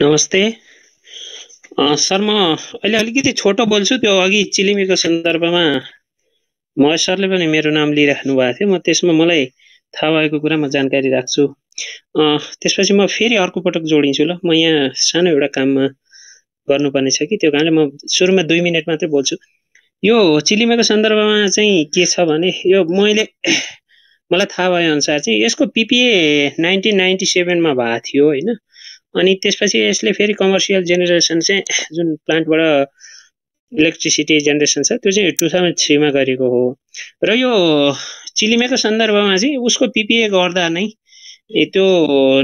नमस्ते सर म अहिले अलिकति छोटो बोल्छु त्यो अघि चिलिमीको सन्दर्भमा महेश सरले पनि मेरो नाम लिइराख्नु भएको थियो म त्यसमा मलाई थाहा भएको कुरा म जानकारी राख्छु त्यसपछि म फेरि अर्को पटक जोडिन्छु ल म यहाँ सानो एउटा काममा गर्नुपर्ने छ कि त्यो कारणले म सुरुमा दुई मिनट मात्रै बोल्छु यो चिलिमेको सन्दर्भमा चाहिँ के छ भने यो मैले मलाई थाहा भएअनुसार चाहिँ यसको पिपिए नाइन्टिन नाइन्टी सेभेनमा भएको थियो होइन अनि त्यसपछि यसले फेरि कमर्सियल जेनेरेसन चाहिँ जुन प्लान्टबाट इलेक्ट्रिसिटी जेनेरेसन छ त्यो चाहिँ टु थाउजन्ड थ्रीमा गरेको हो र यो चिलिमेको सन्दर्भमा चाहिँ उसको पिपिए गर्दा नै त्यो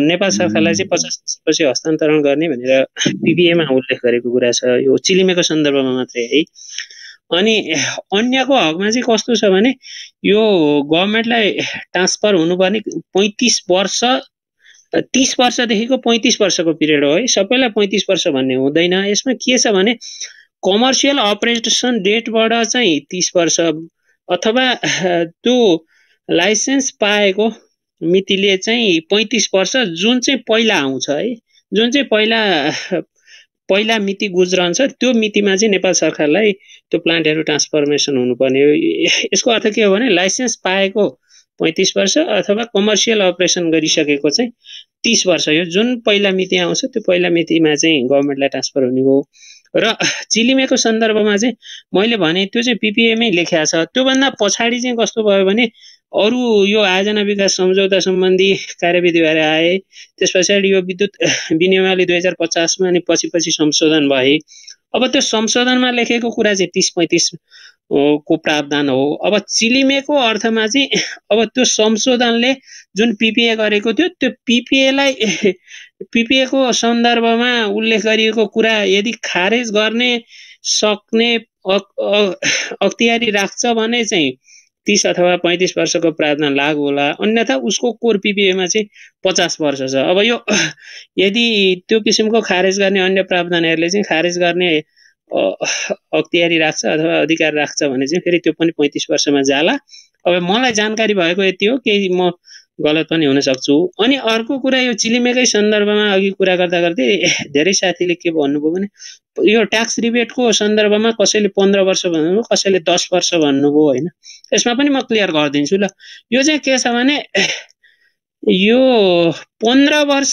नेपाल सरकारलाई चाहिँ पचास वर्षपछि हस्तान्तरण गर्ने भनेर पिपिएमा उल्लेख गरेको कुरा छ यो चिलिमेको सन्दर्भमा मात्रै है अनि अन्यको हकमा चाहिँ कस्तो छ भने यो गभर्मेन्टलाई ट्रान्सफर हुनुपर्ने पैँतिस वर्ष तिस वर्षदेखिको पैँतिस वर्षको पिरियड हो है सबैलाई पैँतिस वर्ष भन्ने हुँदैन यसमा के छ भने कमर्सियल अपरेसन डेटबाट चाहिँ तिस वर्ष अथवा त्यो लाइसेन्स पाएको मितिले चाहिँ पैँतिस वर्ष जुन चाहिँ पहिला आउँछ है जुन चाहिँ पहिला पहिला मिति गुज्रन्छ त्यो मितिमा चाहिँ नेपाल सरकारलाई त्यो प्लान्टहरू ट्रान्सफर्मेसन हुनुपर्ने यसको अर्थ के हो भने लाइसेन्स पाएको पैँतिस वर्ष अथवा कमर्सियल अपरेसन गरिसकेको चाहिँ तिस वर्ष यो जुन पहिला मिति आउँछ त्यो पहिला मितिमा चाहिँ गभर्मेन्टलाई ट्रान्सफर हुने हो र चिलिमेको सन्दर्भमा चाहिँ मैले भने त्यो चाहिँ पिपिएमै लेखिया छ त्योभन्दा पछाडि चाहिँ कस्तो भयो भने अरू यो आयोजना विकास सम्झौता सम्बन्धी कार्यविधि भएर आए त्यस पछाडि यो विद्युत विनियमावली दुई हजार पचासमा अनि पछि पछि संशोधन भए अब त्यो संशोधनमा लेखेको कुरा चाहिँ तिस पैँतिस को प्रावधान हो अब चिलिमेको अर्थमा चाहिँ अब त्यो संशोधनले जुन पिपिए गरेको थियो त्यो पिपिएलाई पिपिएको सन्दर्भमा उल्लेख गरिएको कुरा यदि खारेज गर्ने सक्ने अख्तियारी राख्छ भने चाहिँ तिस अथवा पैँतिस वर्षको प्रावधान लागु होला अन्यथा उसको कोर पिपिएमा चाहिँ पचास वर्ष छ अब यो यदि त्यो किसिमको खारेज गर्ने अन्य प्रावधानहरूले चाहिँ खारेज गर्ने अख्तियारी राख्छ अथवा अधिकार राख्छ भने चाहिँ फेरि त्यो पनि पैँतिस वर्षमा जाला अब मलाई जानकारी भएको यति हो केही म गलत पनि हुनसक्छु अनि अर्को कुरा यो चिलिमेकै सन्दर्भमा अघि कुरा गर्दा गर्दै धेरै साथीले के भन्नुभयो भने यो ट्याक्स रिबेटको सन्दर्भमा कसैले पन्ध्र वर्ष भन्नुभयो कसैले दस वर्ष भन्नुभयो होइन यसमा पनि म क्लियर गरिदिन्छु ल यो चाहिँ के छ भने यो पन्ध्र वर्ष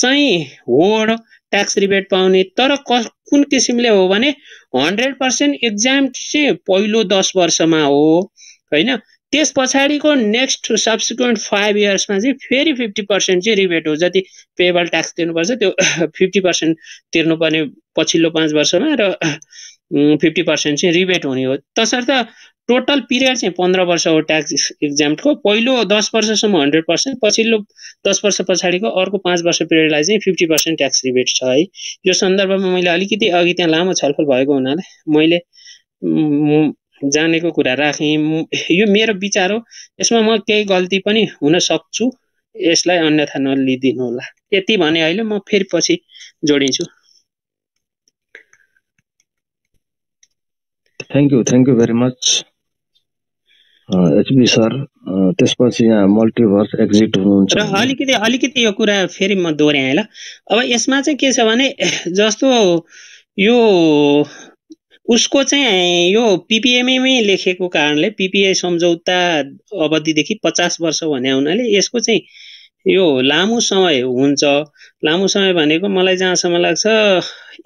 चाहिँ होड ट्याक्स रिबेट पाउने तर क कुन किसिमले हो भने हन्ड्रेड पर्सेन्ट एक्जाम चाहिँ पहिलो दस वर्षमा हो होइन त्यस पछाडिको नेक्स्ट सब्सिक्वेन्ट फाइभ इयर्समा चाहिँ फेरि फिफ्टी पर्सेन्ट चाहिँ रिबेट हो जति पेबल ट्याक्स तिर्नुपर्छ त्यो फिफ्टी पर्सेन्ट तिर्नुपर्ने पछिल्लो पाँच वर्षमा र फिफ्टी पर्सेन्ट चाहिँ रिबेट हुने हो तसर्थ टोटल पिरियड चाहिँ पन्ध्र वर्ष हो ट्याक्स इक्जामको पहिलो दस वर्षसम्म हन्ड्रेड पर्सेन्ट पछिल्लो दस वर्ष पछाडिको अर्को पाँच वर्ष पिरियडलाई चाहिँ फिफ्टी पर्सेन्ट ट्याक्स रिबेट छ है यो सन्दर्भमा मैले अलिकति अघि त्यहाँ लामो छलफल भएको हुनाले मैले जानेको कुरा राखेँ यो मेरो विचार हो यसमा म केही गल्ती पनि हुन सक्छु यसलाई अन्यथा नलिदिनु होला यति भने अहिले म फेरि पछि जोडिन्छु thank you thank you very much HP sir त्यसपछि यहाँ मल्टिभर्स एक्जिट हुनुहुन्छ र अलिकति अलिकति यो कुरा फेरि म दोहोऱ्याएँ ल अब यसमा चाहिँ के छ भने जस्तो यो उसको चाहिँ यो पिपिएमएमै लेखेको कारणले पिपिए सम्झौता अवधिदेखि पचास वर्ष भने हुनाले यसको चाहिँ यो लामो समय हुन्छ लामो समय भनेको मलाई जहाँसम्म लाग्छ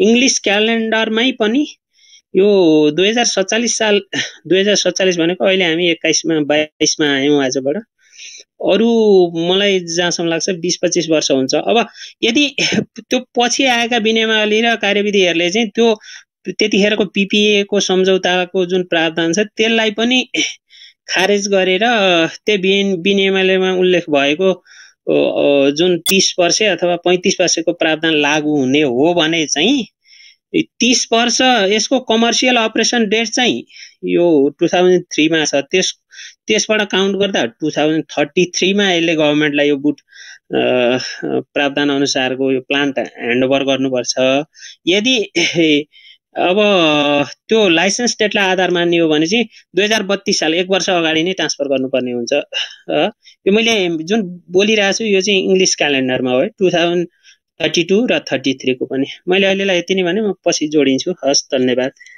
इङ्ग्लिस क्यालेन्डरमै पनि यो दुई हजार सत्तालिस साल दुई हजार सत्तालिस भनेको अहिले हामी एक्काइसमा बाइसमा आयौँ आजबाट अरू मलाई जहाँसम्म लाग्छ बिस पच्चिस वर्ष हुन्छ अब यदि त्यो पछि आएका विनियमावली र कार्यविधिहरूले चाहिँ त्यो त्यतिखेरको पिपिएको सम्झौताको जुन प्रावधान छ त्यसलाई पनि खारेज गरेर त्यो बिन विनियमालयमा उल्लेख भएको जुन तिस वर्ष अथवा पैँतिस वर्षको प्रावधान लागू हुने हो भने चाहिँ तिस वर्ष यसको कमर्सियल अपरेसन डेट चाहिँ यो टु थाउजन्ड थ्रीमा छ त्यस त्यसबाट काउन्ट गर्दा टु थाउजन्ड थर्टी थ्रीमा यसले गभर्मेन्टलाई यो बुट प्रावधान अनुसारको यो प्लान्ट ह्यान्डओभर गर्नुपर्छ यदि अब त्यो लाइसेन्स डेटलाई आधार मान्ने हो भने चाहिँ दुई हजार बत्तिस साल एक वर्ष अगाडि नै ट्रान्सफर गर्नुपर्ने हुन्छ यो मैले जुन बोलिरहेको छु यो चाहिँ इङ्ग्लिस क्यालेन्डरमा हो है टु थाउजन्ड थर्टी टू र थर्टी थ्रीको पनि मैले अहिलेलाई यति नै भने म पछि जोडिन्छु हस् धन्यवाद